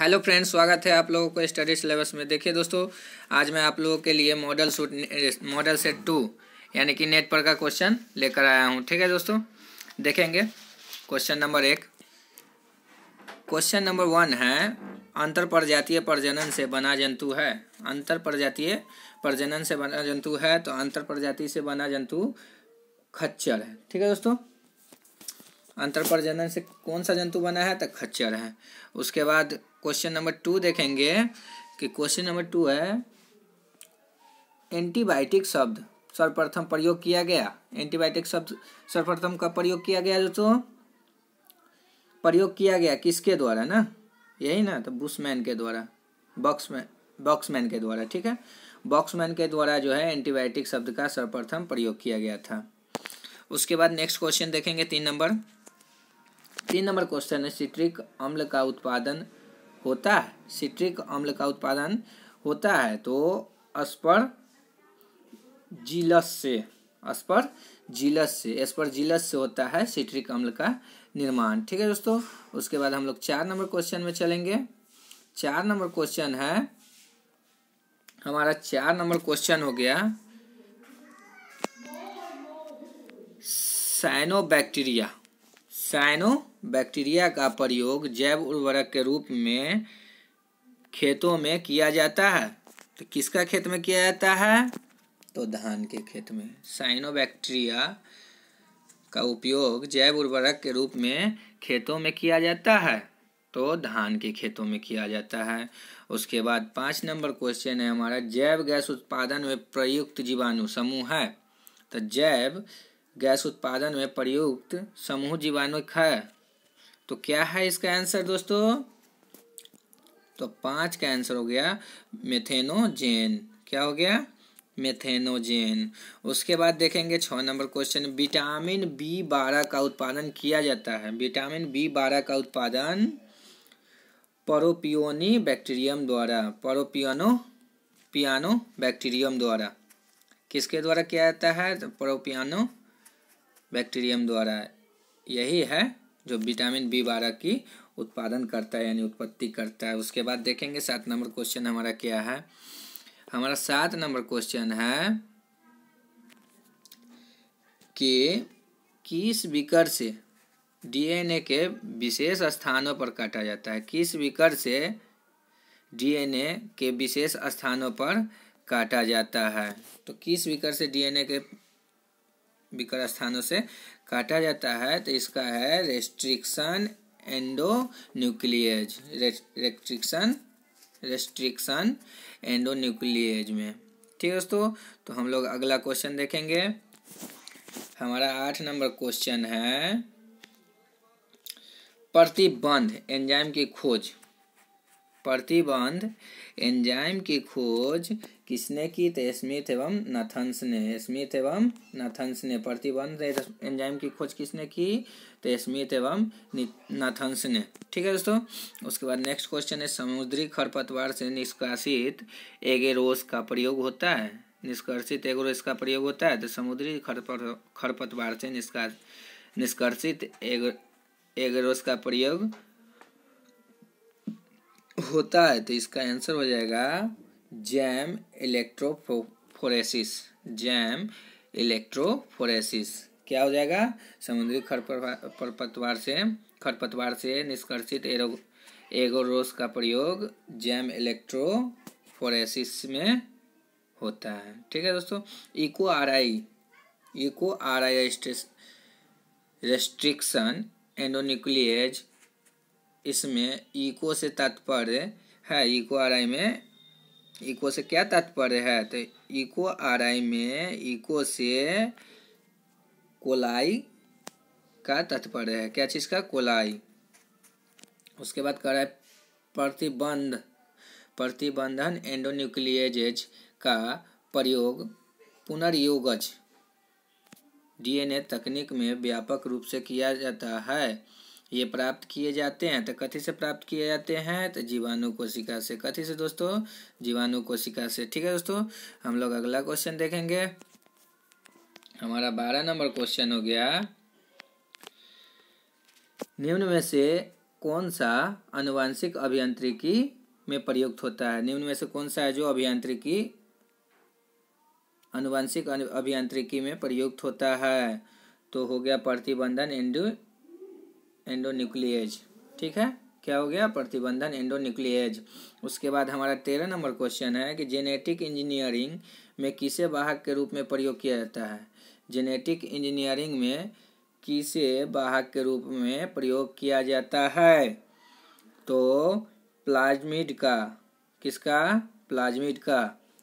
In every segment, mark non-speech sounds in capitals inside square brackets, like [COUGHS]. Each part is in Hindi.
हेलो फ्रेंड्स स्वागत है आप लोगों को स्टडी सिलेबस में देखिए दोस्तों आज मैं आप लोगों के लिए model suit model set to यानी कि नेट पर का क्वेश्चन लेकर आया हूँ ठीक है दोस्तों देखेंगे क्वेश्चन नंबर एक क्वेश्चन नंबर वन है अंतर प्रजातीय प्रजनन से बना जंतु है अंतर प्रजातीय प्रजनन से बना जंतु है तो अंतर प्रजाति से बना जंतु खच्चर है ठीक है दोस्तों अंतर प्रजनन से कौन सा जंतु बना है तो खच्चर है उसके बाद क्वेश्चन नंबर टू देखेंगे कि क्वेश्चन नंबर टू है एंटीबायोटिक शब्द सर्वप्रथम प्रयोग किया गया एंटीबायोटिक शब्द सर्वप्रथम का प्रयोग किया गया दोस्तों प्रयोग किया गया किसके द्वारा ना यही ना तो बुशमैन के द्वारा बॉक्समैन बॉक्समैन के द्वारा ठीक है बॉक्समैन के द्वारा जो है एंटीबायोटिक शब्द का सर्वप्रथम प्रयोग किया गया था उसके बाद नेक्स्ट क्वेश्चन देखेंगे तीन नंबर तीन नंबर क्वेश्चन है सिट्रिक अम्ल का उत्पादन होता है सिट्रिक अम्ल का उत्पादन होता है तो अस्पर जिलस से अस्पर जिलस से स्पर जिलस से होता है सिट्रिक अम्ल का निर्माण ठीक है दोस्तों उसके बाद हम लोग चार नंबर क्वेश्चन में चलेंगे चार नंबर क्वेश्चन है हमारा चार नंबर क्वेश्चन हो गया साइनोबैक्टीरिया साइनो बैक्टीरिया का प्रयोग जैव उर्वरक के रूप में खेतों में किया जाता है तो किसका खेत में किया जाता है तो धान के खेत में साइनो बैक्टीरिया का उपयोग जैव उर्वरक के रूप में खेतों में किया जाता है तो धान के खेतों में किया जाता है उसके बाद पाँच नंबर क्वेश्चन है हमारा जैव गैस उत्पादन में प्रयुक्त जीवाणु समूह है तो जैव गैस उत्पादन में प्रयुक्त समूह जीवाणु है तो क्या है इसका आंसर दोस्तों तो पांच का आंसर हो गया मेथेनोजेन क्या हो गया मेथेनोजेन उसके बाद देखेंगे छ नंबर क्वेश्चन विटामिन बी बारह का उत्पादन किया जाता है विटामिन बी बारह का उत्पादन परोपियोनी बैक्टीरियम द्वारा परोपियानो पियानो बैक्टीरियम द्वारा किसके द्वारा किया जाता है तो परोपियानो बैक्टीरियम द्वारा यही है जो विटामिन बी बारह की उत्पादन करता है यानी उत्पत्ति करता है उसके बाद देखेंगे सात नंबर क्वेश्चन हमारा क्या है हमारा सात नंबर क्वेश्चन है कि किस विकर से डीएनए के विशेष स्थानों पर काटा जाता है किस विकर से डीएनए के विशेष स्थानों पर काटा जाता है तो किस विकर से डीएनए के विकर स्थानों से काटा जाता है तो इसका है restriction nuclease restriction restriction endonuclease में ठीक है दोस्तों तो हम लोग अगला क्वेश्चन देखेंगे हमारा आठ नंबर क्वेश्चन है प्रतिबंध एंजाइम की खोज प्रतिबंध एंजाइम की खोज किसने की तो स्मिथ एवं नथन्स ने स्मिथ एवं नथन्स ने प्रतिबंध एंजाइम की खोज किसने की तो स्मिथ एवं नथन्स ने ठीक है दोस्तों उसके बाद नेक्स्ट क्वेश्चन है समुद्री खरपतवार से निष्कासित एगेरोस का प्रयोग होता है निष्कर्षित एगोरोस का प्रयोग होता है तो समुद्री खरपत खरपतवार से निष्का निष्कर्षित एग एगेरोस का प्रयोग होता है तो इसका आंसर हो जाएगा जैम इलेक्ट्रोफोरेसिस जैम इलेक्ट्रोफोरेसिस क्या हो जाएगा समुद्री खरपतवार से खरपतवार से निष्कर्षित एरो एगोरोस का प्रयोग जैम इलेक्ट्रोफोरेसिस में होता है ठीक है दोस्तों Eco R I Eco R I restriction endonuclease इसमें इको से तात्पर्य है इको आर आई में इको से क्या तात्पर्य है तो इको आई में इको से कोलाई का तात्पर्य है क्या चीज़ का कोलाई उसके बाद कर रहा है प्रतिबंध प्रतिबंधन एंडोन्यूक्लियजेज का प्रयोग पुनर्योगज डीएनए तकनीक में व्यापक रूप से किया जाता है ये प्राप्त किए जाते हैं तो कथी से प्राप्त किए जाते हैं तो जीवाणु कोशिका से कथी से दोस्तों जीवाणु कोशिका से ठीक है दोस्तों हम लोग अगला क्वेश्चन देखेंगे हमारा बारह नंबर क्वेश्चन हो गया निम्न में से कौन सा अनुवांशिक अभियांत्रिकी में प्रयुक्त होता है निम्न में से कौन सा है जो अभियांत्रिकी अनुवांशिक अभियांत्रिकी में प्रयुक्त होता है तो हो गया प्रतिबंधन एंड एंडोन्यूक्लिएज ठीक है क्या हो गया प्रतिबंधन एंडोन्यूक्लिएज उसके बाद हमारा तेरह नंबर क्वेश्चन है कि जेनेटिक इंजीनियरिंग में किसे वाहक के रूप में प्रयोग किया जाता है जेनेटिक इंजीनियरिंग में किसे वाहक के रूप में प्रयोग किया जाता है तो प्लाज्मिड का किसका प्लाज्मिड का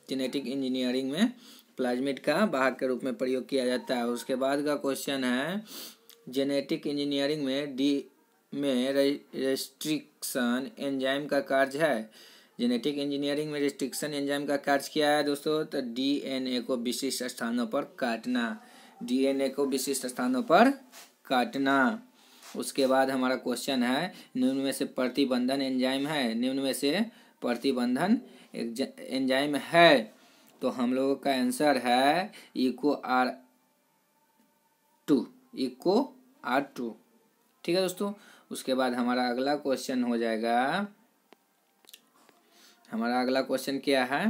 जेनेटिक इंजीनियरिंग में प्लाज्मिड का वाहक के रूप में प्रयोग किया जाता है उसके बाद का क्वेश्चन है जेनेटिक इंजीनियरिंग में डी में रेस्ट्रिक्शन एंजाइम का कार्य है जेनेटिक इंजीनियरिंग में रेस्ट्रिक्शन एंजाइम का कार्य किया है दोस्तों तो डीएनए को विशिष्ट स्थानों पर काटना डीएनए को विशिष्ट स्थानों पर काटना उसके बाद हमारा क्वेश्चन है निम्न में से प्रतिबंधन एंजाइम है निम्न में से प्रतिबंधन एंजाइम है तो हम लोगों का आंसर है Eco R two Eco R two ठीक है दोस्तों उसके बाद हमारा अगला क्वेश्चन हो जाएगा हमारा अगला क्वेश्चन क्या है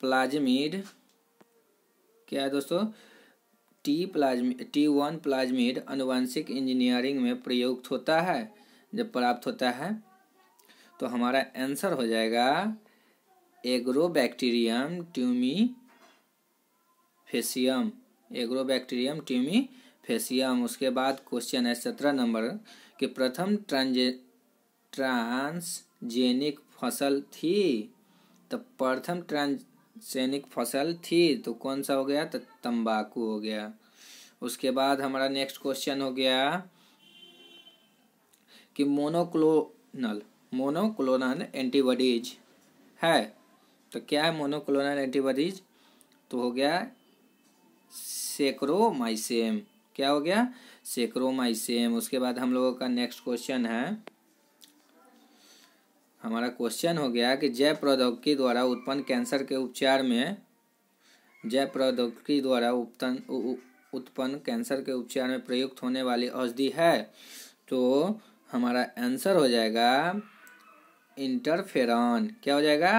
प्लाज्मिड क्या है दोस्तों T plasmid T one plasmid अनुवांशिक इंजीनियरिंग में प्रयुक्त होता है जब प्राप्त होता है तो हमारा आंसर हो जाएगा एग्रोबैक्टीरियम ट्यूमी फेसियम एग्रोबैक्टीरियम ट्यूमी फेसियम उसके बाद क्वेश्चन है सत्रह नंबर कि प्रथम ट्रांजे ट्रांसजेनिक फसल थी तो प्रथम ट्रांसजेनिक फसल थी तो कौन सा हो गया तो तंबाकू हो गया उसके बाद हमारा नेक्स्ट क्वेश्चन हो गया कि मोनोक्लोनल मोनोक्लोनल एंटीबॉडीज है तो क्या है मोनोक्लोनल एंटीबॉडीज तो हो गया सेक्रोमाइसेम क्या हो गया सेक्रोमाइसेम उसके बाद हम लोगों का नेक्स्ट क्वेश्चन है हमारा क्वेश्चन हो गया कि जैव प्रौद्योगिकी द्वारा उत्पन्न कैंसर के उपचार में जैव प्रौद्योगिकी द्वारा उत्पन्न उत्पन्न कैंसर के उपचार में प्रयुक्त होने वाली औषधि है तो हमारा आंसर हो जाएगा इंटरफेरॉन क्या हो जाएगा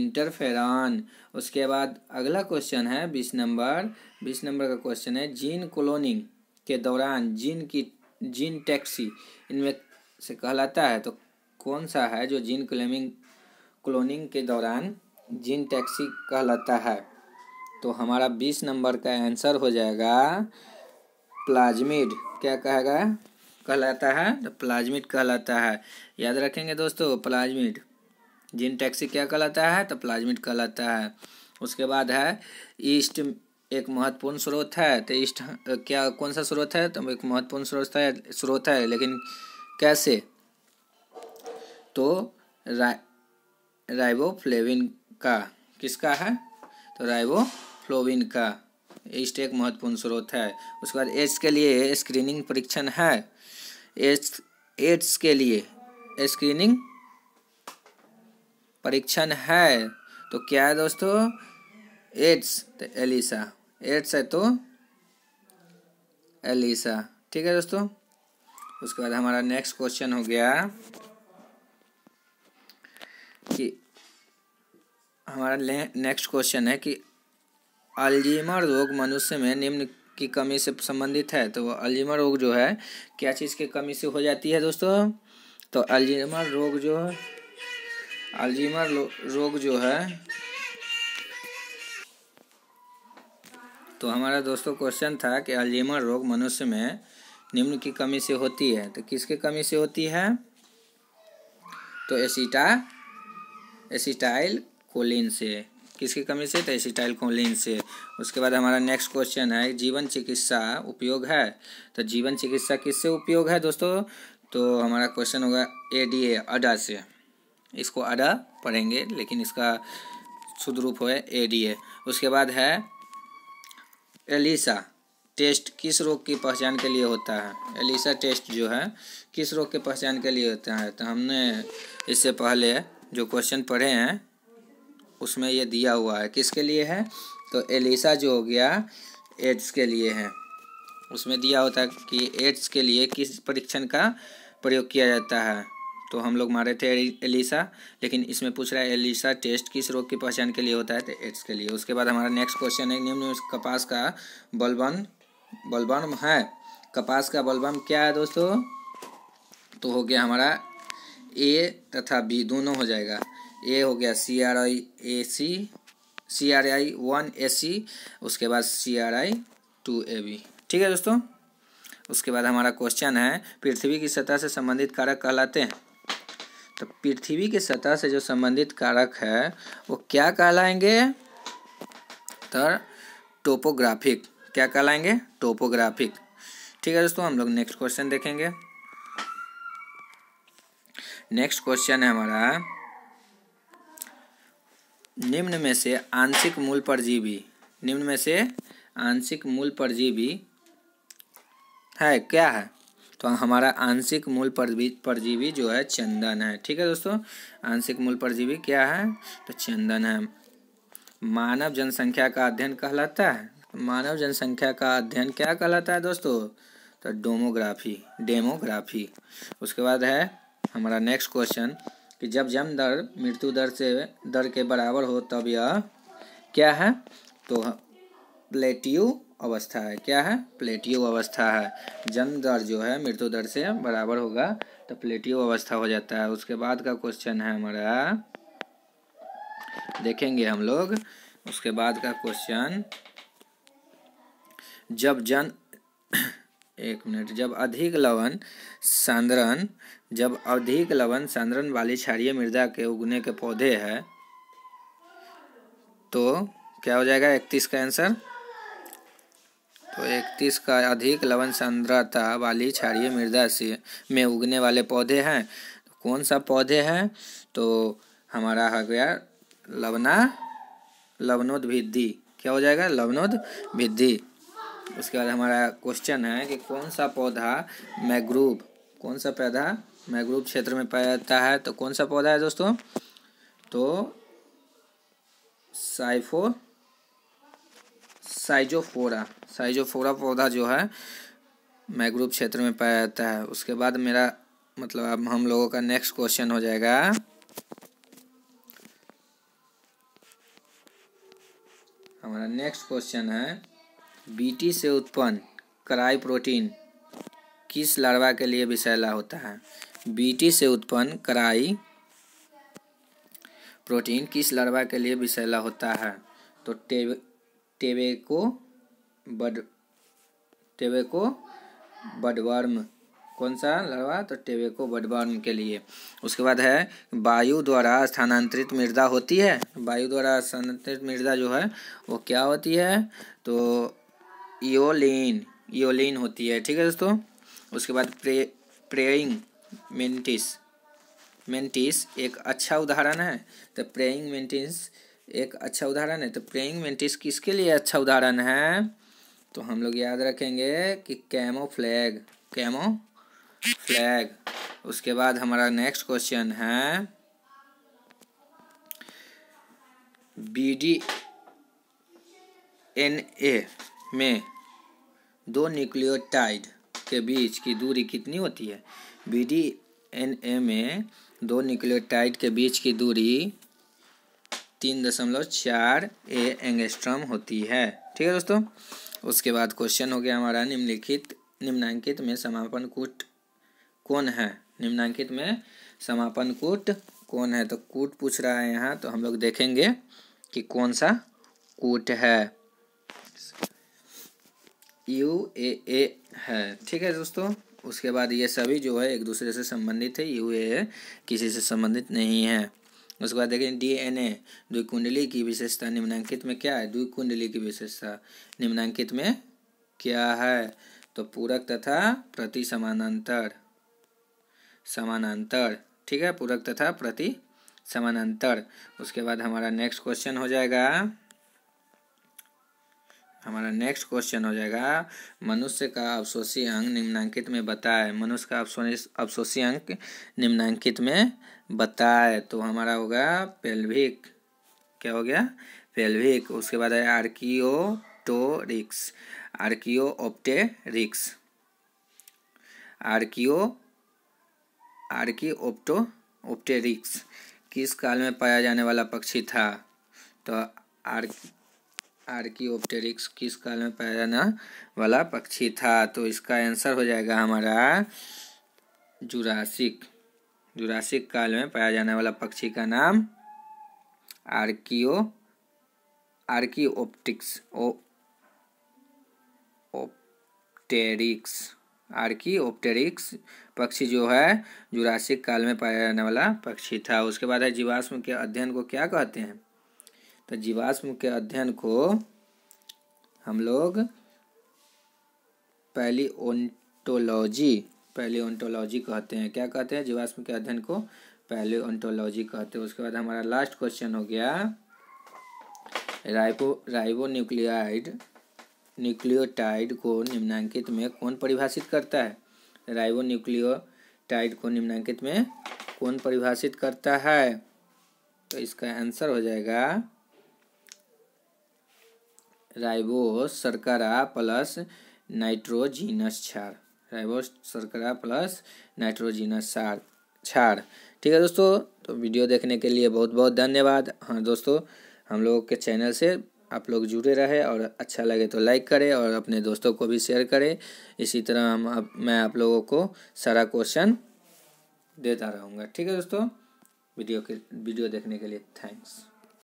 इंटरफेरॉन उसके बाद अगला क्वेश्चन है बीस नंबर बीस नंबर का क्वेश्चन है जीन कॉलोनिंग के दौरान जीन की जीन टैक्सी इनमें से कहलाता है तो कौन सा है जो जीन क्लोनिंग क्लोनिंग के दौरान जीन टैक्सी कहलाता है तो हमारा बीस नंबर का आंसर हो जाएगा प्लाज्मिड क्या कहेगा कहलाता है तो प्लाज्मिड कहलाता है याद रखेंगे दोस्तों प्लाज्मिड जिन टैक्सी क्या कहलाता है तो प्लाज्मिट कहलाता है उसके बाद है ईस्ट एक महत्वपूर्ण स्रोत है तो ईस्ट क्या कौन सा स्रोत है तो एक महत्वपूर्ण स्रोत है स्रोत है लेकिन कैसे तो रा, फ्लेविन का किसका है तो राइबो फ्लोविन का ईस्ट एक महत्वपूर्ण स्रोत है उसके बाद एड्स के लिए स्क्रीनिंग परीक्षण है एड्स एड्स के लिए स्क्रीनिंग परीक्षण है तो क्या है दोस्तों एड्स तो एलिसा एड्स है तो एलिसा ठीक है दोस्तों उसके बाद हमारा नेक्स्ट क्वेश्चन हो गया कि हमारा नेक्स्ट क्वेश्चन है कि अल्जीमर रोग मनुष्य में निम्न की कमी से संबंधित है तो अल्जीमर रोग जो है क्या चीज़ की कमी से हो जाती है दोस्तों तो अल्जीमर रोग जो अल्जीमर रोग जो है तो हमारा दोस्तों क्वेश्चन था कि अल्जीमर रोग मनुष्य में निम्न की कमी से होती है तो किसके कमी से होती है तो एसिटा एसिटाइल कोलिन से किसकी कमी से तो एसिटाइल कोलिन से उसके बाद हमारा नेक्स्ट क्वेश्चन है जीवन चिकित्सा उपयोग है तो जीवन चिकित्सा किससे उपयोग है दोस्तों तो हमारा क्वेश्चन होगा ए डी ए अडा से इसको अदा पढ़ेंगे लेकिन इसका शुद्ध रूप है ए डी ए उसके बाद है एलिसा टेस्ट किस रोग की पहचान के लिए होता है एलिसा टेस्ट जो है किस रोग के पहचान के लिए होता है तो हमने इससे पहले जो क्वेश्चन पढ़े हैं उसमें ये दिया हुआ है किसके लिए है तो एलिसा जो हो गया एड्स के लिए है उसमें दिया होता है कि एड्स के लिए किस परीक्षण का प्रयोग किया जाता है तो हम लोग मारे थे एलिसा लेकिन इसमें पूछ रहा है एलिसा टेस्ट किस रोग की पहचान के लिए होता है तो एड्स के लिए उसके बाद हमारा नेक्स्ट क्वेश्चन है निम्न कपास का बलबन बलबन है कपास का बलबम क्या है दोस्तों तो हो गया हमारा ए तथा बी दोनों हो जाएगा ए हो गया C R I A C C R I one A C उसके बाद C R I two A B ठीक है दोस्तों उसके बाद हमारा क्वेश्चन है पृथ्वी की सतह से संबंधित कारक कहलाते हैं तो पृथ्वी के सतह से जो संबंधित कारक है वो क्या कहलाएंगे तो टोपोग्राफिक क्या कहलाएंगे टोपोग्राफिक ठीक है दोस्तों हम लोग नेक्स्ट क्वेश्चन देखेंगे नेक्स्ट क्वेश्चन है हमारा निम्न में से आंशिक मूल परजीवी निम्न में से आंशिक मूल परजीवी है क्या है तो हमारा आंशिक मूल परजीवी जो है चंदन है ठीक है दोस्तों आंशिक मूल परजीवी क्या है तो चंदन है मानव जनसंख्या का अध्ययन कहलाता है तो मानव जनसंख्या का अध्ययन क्या कहलाता है दोस्तों तो डोमोग्राफी डेमोग्राफी उसके बाद है हमारा नेक्स्ट क्वेश्चन कि जब जन्म दर मृत्यु दर से दर के बराबर हो तब यह क्या है तो प्लेट्यू अवस्था है क्या है प्लेटियो अवस्था है जन्म दर जो है मृत्यु दर से बराबर होगा तो प्लेटियो अवस्था हो जाता है उसके बाद का क्वेश्चन है हमारा देखेंगे हम लोग उसके बाद का क्वेश्चन जब जन [COUGHS] एक मिनट जब अधिक लवण सांद्रण जब अधिक लवण सांद्रण वाली क्षारीय मृदा के उगने के पौधे है तो क्या हो जाएगा इकतीस का आंसर इकतीस का अधिक लवण सांद्रता वाली क्षारीय मृदा से में उगने वाले पौधे हैं कौन सा पौधे हैं तो हमारा हो गया लवना लवनोद्भिद्धि क्या हो जाएगा लवनोद्भिद्धि उसके बाद हमारा क्वेश्चन है कि कौन सा पौधा मैग्रूव कौन सा पौधा मैग्रूव क्षेत्र में पाया जाता है तो कौन सा पौधा है दोस्तों तो साइफो साइजोफोरा साइजोफोरा पौधा जो है मैग्रोव क्षेत्र में पाया जाता है उसके बाद मेरा मतलब अब हम लोगों का नेक्स्ट क्वेश्चन हो जाएगा हमारा नेक्स्ट क्वेश्चन है बीटी से उत्पन्न कराई प्रोटीन किस लार्वा के लिए विषैला होता है बीटी से उत्पन्न कराई प्रोटीन किस लार्वा के लिए विषैला होता है तो टेब टेबेको बड टेबेको बडवर्म कौन सा लड़वा तो टेवेको बडवर्म के लिए उसके बाद है वायु द्वारा स्थानांतरित मृदा होती है वायु द्वारा स्थानांतरित मृदा जो है वो क्या होती है तो योलिन योलिन होती है ठीक है दोस्तों उसके बाद प्रे प्रेइंग मेंटिस मेंटिस एक अच्छा उदाहरण है तो प्रेइंग मेंटिस एक अच्छा उदाहरण है तो प्रेइंग मेंटिस किसके लिए अच्छा उदाहरण है तो हम लोग याद रखेंगे कि कैमो फ्लैग कैमो फ्लैग उसके बाद हमारा नेक्स्ट क्वेश्चन है बी डी एन ए में दो न्यूक्लियोटाइड के बीच की दूरी कितनी होती है बी डी एन ए में दो न्यूक्लियोटाइड के बीच की दूरी तीन दशमलव चार ए एंगस्ट्रम होती है ठीक है दोस्तों उसके बाद क्वेश्चन हो गया हमारा निम्नलिखित निम्नांकित में समापन कूट कौन है निम्नांकित में समापन कूट कौन है तो कूट पूछ रहा है यहाँ तो हम लोग देखेंगे कि कौन सा कूट है यू ए ए है ठीक है दोस्तों उसके बाद ये सभी जो है एक दूसरे से संबंधित है यू ए किसी से संबंधित नहीं है उसके बाद देखें डीएनए द्विकुंडली की विशेषता निम्नांकित में क्या है द्विकुंडली की विशेषता निम्नांकित में क्या है तो पूरक तथा प्रति समानांतर समानांतर ठीक है पूरक तथा प्रति समानांतर उसके बाद हमारा नेक्स्ट क्वेश्चन हो जाएगा हमारा नेक्स्ट क्वेश्चन हो जाएगा मनुष्य का अवशोषी अंग निम्नांकित में बताए मनुष्य का अवशोषी अंग निम्नांकित में बताए तो हमारा होगा पेल्विक क्या हो गया पेल्विक उसके बाद है आर्कियो टोरिक्स आर्कियो ओप्टेरिक्स आर्कियो आर्की ओप्टो ओप्टेरिक्स किस काल में पाया जाने वाला पक्षी था तो आर्क आर्कियोप्टेरिक्स किस काल में पाया जाना वाला पक्षी था तो इसका आंसर हो जाएगा हमारा जुरासिक जुरासिक काल में पाया जाने वाला पक्षी का नाम आर्कियो आर्कियोप्टिक्स ओ ओप्टेरिक्स आर्कियोप्टेरिक्स पक्षी जो है जुरासिक काल में पाया जाने वाला पक्षी था उसके बाद है जीवाश्म के अध्ययन को क्या कहते हैं तो जीवाश्म के अध्ययन को हम लोग पैलियोन्टोलॉजी पैलियोन्टोलॉजी कहते हैं क्या कहते हैं जीवाश्म के अध्ययन को पैलियोन्टोलॉजी कहते हैं उसके बाद हमारा लास्ट क्वेश्चन हो गया राइबो राइबो न्यूक्लियाइड न्यूक्लियोटाइड को निम्नांकित में कौन परिभाषित करता है राइबो न्यूक्लियोटाइड को निम्नांकित में कौन परिभाषित करता है तो इसका आंसर हो जाएगा राइबोस सरकरा प्लस नाइट्रोजिनस क्षार राइबोस सरकरा प्लस नाइट्रोजिनस क्षार क्षार ठीक है दोस्तों तो वीडियो देखने के लिए बहुत बहुत धन्यवाद हाँ दोस्तों हम लोगों के चैनल से आप लोग जुड़े रहे और अच्छा लगे तो लाइक करें और अपने दोस्तों को भी शेयर करें इसी तरह हम आप, मैं आप लोगों को सारा क्वेश्चन देता रहूँगा ठीक है दोस्तों वीडियो के वीडियो देखने के लिए थैंक्स